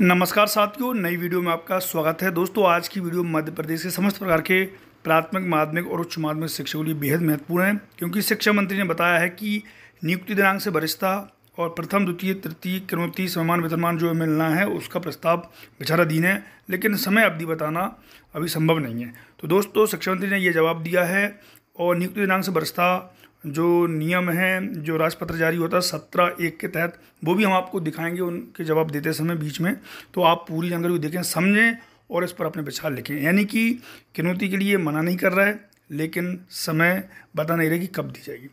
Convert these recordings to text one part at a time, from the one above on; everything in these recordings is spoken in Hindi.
नमस्कार साथियों नई वीडियो में आपका स्वागत है दोस्तों आज की वीडियो मध्य प्रदेश के समस्त प्रकार के प्राथमिक माध्यमिक और उच्च माध्यमिक शिक्षकों के लिए बेहद महत्वपूर्ण है क्योंकि शिक्षा मंत्री ने बताया है कि नियुक्ति दिनांक से वरिष्ठता और प्रथम द्वितीय तृतीय क्रमोत्तीय सम्मान वितरमान जो मिलना है उसका प्रस्ताव विचाराधीन है लेकिन समय अवधि बताना अभी संभव नहीं है तो दोस्तों शिक्षा मंत्री ने यह जवाब दिया है और नियुक्ति दिनांक से वरिष्ठता जो नियम हैं जो राजपत्र जारी होता है सत्रह एक के तहत वो भी हम आपको दिखाएंगे उनके जवाब देते समय बीच में तो आप पूरी जानकारी देखें समझें और इस पर अपने विचार लिखें यानी कि किनौती के लिए मना नहीं कर रहा है लेकिन समय बता नहीं रहे कि कब दी जाएगी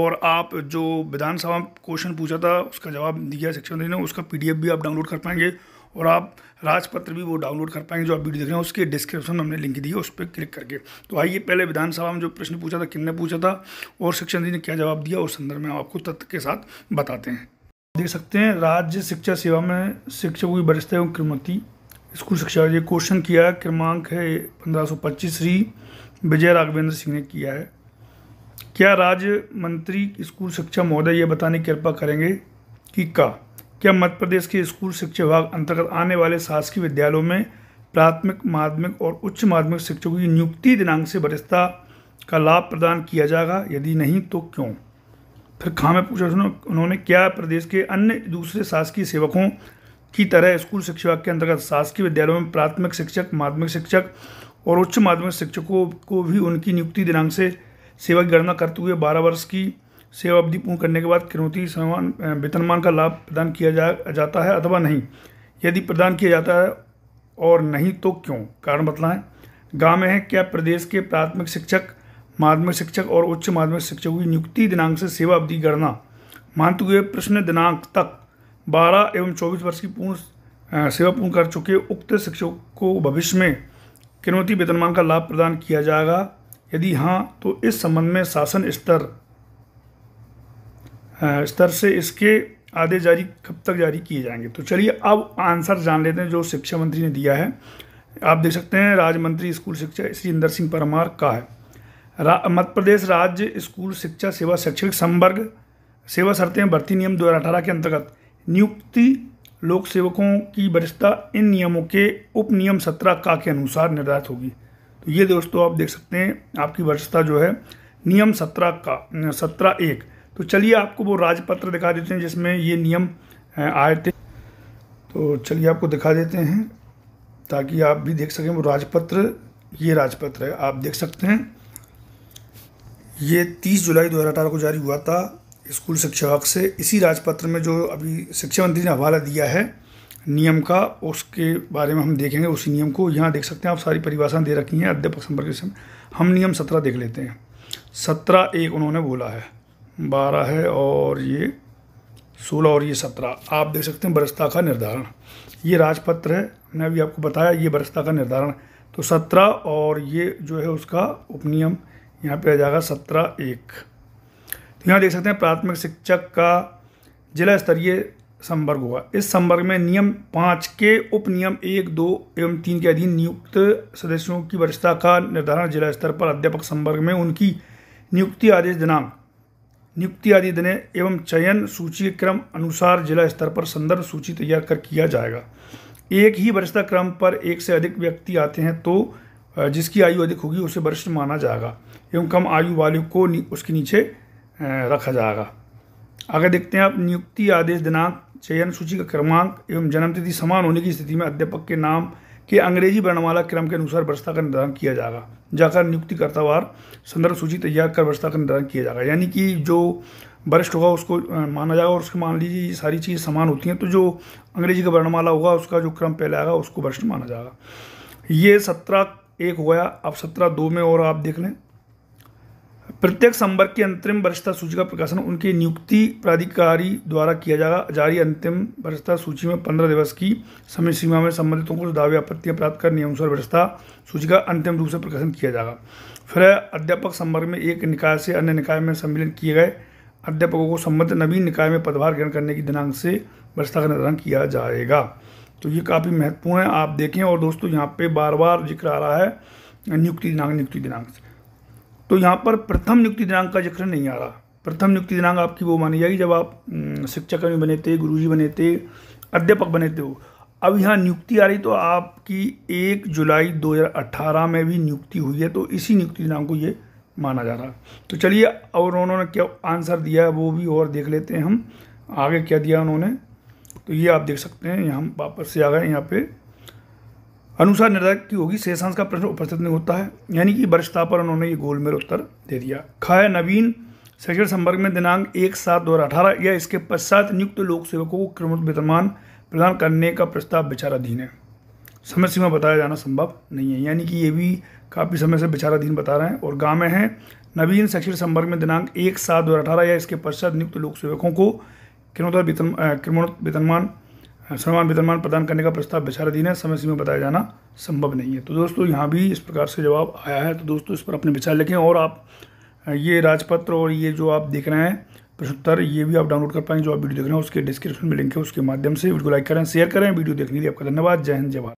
और आप जो विधानसभा क्वेश्चन पूछा था उसका जवाब दिया शिक्षा मंत्री ने उसका पी भी आप डाउनलोड कर पाएंगे और आप राजपत्र भी वो डाउनलोड कर पाएंगे जो आप वीडियो देख रहे हैं उसके डिस्क्रिप्शन में हमने लिंक दी है उस पर क्लिक करके तो आइए पहले विधानसभा में जो प्रश्न पूछा था किन्ने पूछा था और शिक्षा जी ने क्या जवाब दिया उस संदर्भ में हम आपको तथ्य के साथ बताते हैं देख सकते हैं राज्य शिक्षा सेवा में शिक्षकों की वरिष्ठता एवं क्रमति स्कूल शिक्षा ये क्वेश्चन किया है क्रमांक है पंद्रह सौ पच्चीस श्री विजय राघवेंद्र सिंह ने किया है क्या राज्य मंत्री स्कूल शिक्षा महोदय ये बताने की कृपा करेंगे कि का क्या मध्य प्रदेश के स्कूल शिक्षा विभाग अंतर्गत आने वाले शासकीय विद्यालयों में प्राथमिक माध्यमिक और उच्च माध्यमिक शिक्षकों की नियुक्ति दिनांक से वरिष्ठता का लाभ प्रदान किया जाएगा यदि नहीं तो क्यों फिर खां में पूछा उन्होंने क्या प्रदेश के अन्य दूसरे शासकीय सेवकों की तरह स्कूल शिक्षा विभाग के अंतर्गत शासकीय विद्यालयों में प्राथमिक शिक्षक माध्यमिक शिक्षक और उच्च माध्यमिक शिक्षकों को भी उनकी नियुक्ति दिनांक से सेवा की गणना करते हुए बारह वर्ष की सेवा अवधि पूर्ण करने के बाद किरौती समान वेतनमान का लाभ प्रदान किया जा जाता है अथवा नहीं यदि प्रदान किया जाता है और नहीं तो क्यों कारण बतलाएं गाँव में है क्या प्रदेश के प्राथमिक शिक्षक माध्यमिक शिक्षक और उच्च माध्यमिक शिक्षकों की नियुक्ति दिनांक से सेवा अवधि गणना मानते हुए प्रश्न दिनांक तक 12 एवं 24 वर्ष की पूर्ण सेवा पूर्ण कर चुके उक्त शिक्षकों को भविष्य में किनौती वेतनमान का लाभ प्रदान किया जाएगा यदि हाँ तो इस संबंध में शासन स्तर स्तर से इसके आदेश जारी कब तक जारी किए जाएंगे तो चलिए अब आंसर जान लेते हैं जो शिक्षा मंत्री ने दिया है आप देख सकते हैं राज्य मंत्री स्कूल शिक्षा श्री इंदर सिंह परमार का है मध्य प्रदेश राज्य स्कूल शिक्षा सेवा शैक्षिक संवर्ग सेवा शर्तें भर्ती नियम 2018 के अंतर्गत नियुक्ति लोक सेवकों की वरिष्ठता इन नियमों के उप नियम सत्रह का के अनुसार निर्धारित होगी तो ये दोस्तों आप देख सकते हैं आपकी वरिष्ठता जो है नियम सत्रह का सत्रह एक तो चलिए आपको वो राजपत्र दिखा देते हैं जिसमें ये नियम आए थे तो चलिए आपको दिखा देते हैं ताकि आप भी देख सकें वो राजपत्र ये राजपत्र है आप देख सकते हैं ये 30 जुलाई 2018 को जारी हुआ था स्कूल शिक्षा विभाग से इसी राजपत्र में जो अभी शिक्षा मंत्री ने हवाला दिया है नियम का उसके बारे में हम देखेंगे उस नियम को यहाँ देख सकते हैं आप सारी परिभाषाएं दे रखी हैं अध्यापक संपर्क हम नियम सत्रह देख लेते हैं सत्रह एक उन्होंने बोला है बारह है और ये सोलह और ये सत्रह आप देख सकते हैं बरसता का निर्धारण ये राजपत्र है मैंने अभी आपको बताया ये बरसता का निर्धारण तो सत्रह और ये जो है उसका उपनियम यहाँ पे आ जाएगा सत्रह एक तो यहाँ देख सकते हैं प्राथमिक शिक्षक का जिला स्तरीय संवर्ग हुआ इस संवर्ग में नियम पाँच के उपनियम एक दो एवं तीन के अधीन नियुक्त सदस्यों की वरिष्ठता का निर्धारण जिला स्तर पर अध्यापक संवर्ग में उनकी नियुक्ति आदेश दिनांक नियुक्ति आदि देने एवं चयन सूची क्रम अनुसार जिला स्तर पर संदर्भ सूची तैयार कर किया जाएगा एक ही वरिष्ठता क्रम पर एक से अधिक व्यक्ति आते हैं तो जिसकी आयु अधिक होगी उसे वरिष्ठ माना जाएगा एवं कम आयु वाले को उसके नीचे रखा जाएगा आगे देखते हैं आप नियुक्ति आदेश दिनांक चयन सूची का क्रमांक एवं जन्मतिथि समान होने की स्थिति में अध्यापक के नाम कि अंग्रेजी वर्णमाला क्रम के अनुसार व्यवस्था का निर्धारण किया जाएगा जाकर नियुक्तिकर्तावार संदर्भ सूची तैयार कर व्यवस्था का निर्धारण किया जाएगा यानी कि जो वरिष्ठ होगा उसको माना जाएगा और उसके मान लीजिए ये सारी चीज़ समान होती हैं तो जो अंग्रेजी का वर्णमाला होगा उसका जो क्रम पहले आएगा उसको वरिष्ठ माना जाएगा ये सत्रह एक हो गया अब सत्रह दो में और आप देख लें प्रत्येक संवर्ग की अंतरिम वरिष्ठता सूची का प्रकाशन उनके नियुक्ति प्राधिकारी द्वारा किया जाएगा जारी अंतिम वरिष्ठता सूची में पंद्रह दिवस की समय सीमा में संबंधितों को दावे आपत्तियां प्राप्त कर नियमानुसार वरिष्ठता सूची का अंतिम रूप से प्रकाशन किया जाएगा फिर अध्यापक संवर्ग में एक निकाय से अन्य निकाय में सम्मिलित किए गए अध्यापकों को संबंधित नवीन निकाय में पदभार ग्रहण करने की दिनांक से वरिष्ठता का निर्धारण किया जाएगा तो ये काफ़ी महत्वपूर्ण है आप देखें और दोस्तों यहाँ पे बार बार जिक्र आ रहा है नियुक्ति दिनांक नियुक्ति दिनांक तो यहाँ पर प्रथम नियुक्ति दिनांक का जिक्र नहीं आ रहा प्रथम नियुक्ति दिनांक आपकी वो मानी जाएगी जब आप शिक्षक भी बने थे जी बने थे अध्यापक बने थे अब यहाँ नियुक्ति आ रही तो आपकी एक जुलाई 2018 में भी नियुक्ति हुई है तो इसी नियुक्ति दिनांक को ये माना जा रहा तो चलिए और उन्होंने क्या आंसर दिया है वो भी और देख लेते हैं हम आगे क्या दिया उन्होंने तो ये आप देख सकते हैं हम वापस से आ गए यहाँ पे अनुसार निर्धारित की होगी शेषांश का प्रश्न उपस्थित नहीं होता है यानी कि वरिष्ठता पर उन्होंने ये गोल मेल उत्तर दे दिया खाया नवीन शैक्षण संपर्क में दिनांक एक सात दो हज़ार अठारह या इसके पश्चात नियुक्त लोक सेवकों को क्रमोन्नत वेतनमान प्रदान करने का प्रस्ताव विचाराधीन है समय सीमा बताया जाना संभव नहीं है यानी कि ये भी काफ़ी समय से विचाराधीन बता रहे हैं और गाँव में है नवीन शैक्षणिक संपर्क में दिनांक एक सात दो हज़ार अठारह या इसके पश्चात नियुक्त लोक सेवकों को क्रमोत्तर वेतन किरणोत्तर वेतनमान समान वितरमान प्रदान करने का प्रस्ताव विचाराधीन है समय सीमा बताया जाना संभव नहीं है तो दोस्तों यहाँ भी इस प्रकार से जवाब आया है तो दोस्तों इस पर अपने विचार लिखें और आप ये राजपत्र और ये जो आप देख रहे हैं प्रश्नोत्तर ये भी आप डाउनलोड कर पाएंगे जो आप वीडियो देख रहे हैं उसके डिस्क्रिप्शन में लिंक है उसके माध्यम से वीडियो लाइक करें शेयर करें वीडियो देखने के लिए आपका धन्यवाद जय हिंद जय